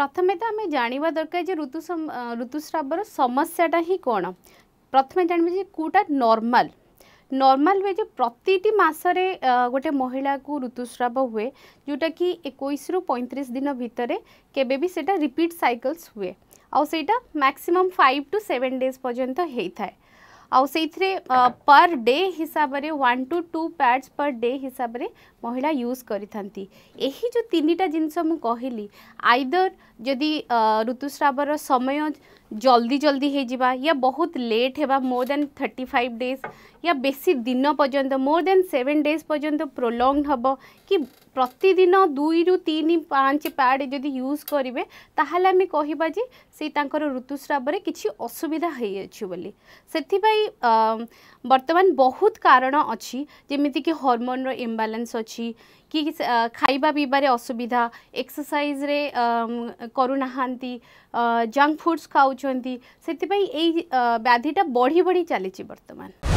પ્રથમ મેતા મે જાણવા દરકાજે ઋતુસ્રાવર સમસ્યા તા હી કોણ પ્રથમ મે જાણ મે જી કુટા નોર્મલ નોર્મલ વેજે પ્રતિતિ માસરે ગોટે મહિલા કુ ઋતુસ્રાવ હુએ જુટા કી 21 રૂ 35 દિન ભીતરે કેબેબી સેટા રિપીટ સાયકલ્સ હુએ ઓ સેટા મેક્સિમમ 5 ટુ 7 ડેઝ પર્જંત હૈ થા पर डे हिसाब से one two two pads per day हिसाब से महिला यूज करती जिनस मुझे आईदर जदि ऋतुस्रावर समय जल्दी जल्दी हो जा बहुत लेट होगा more than thirty five days या बेसी दिन पर्यटन मोर देन सेवेन डेज पर्यटन प्रोलंग हम कि प्रतिदिन दुई रु तीन पाँच पैड जदि यूज करेंगे तालोले आम से ऋतुस्रावर कि असुविधा होती বর্তমান বহুত কারণ অছি যেমিতিকি হরমোনর ইমবালান্স অছি কি খাইবা পিইবারে অসুবিধা এক্সরসাইজরে করুনাহান্তি জঙ্ক ফুডস খাউছন্তি সেতিপাই এই ব্যাধিটা বড়ি বড়ি চালিছি বর্তমান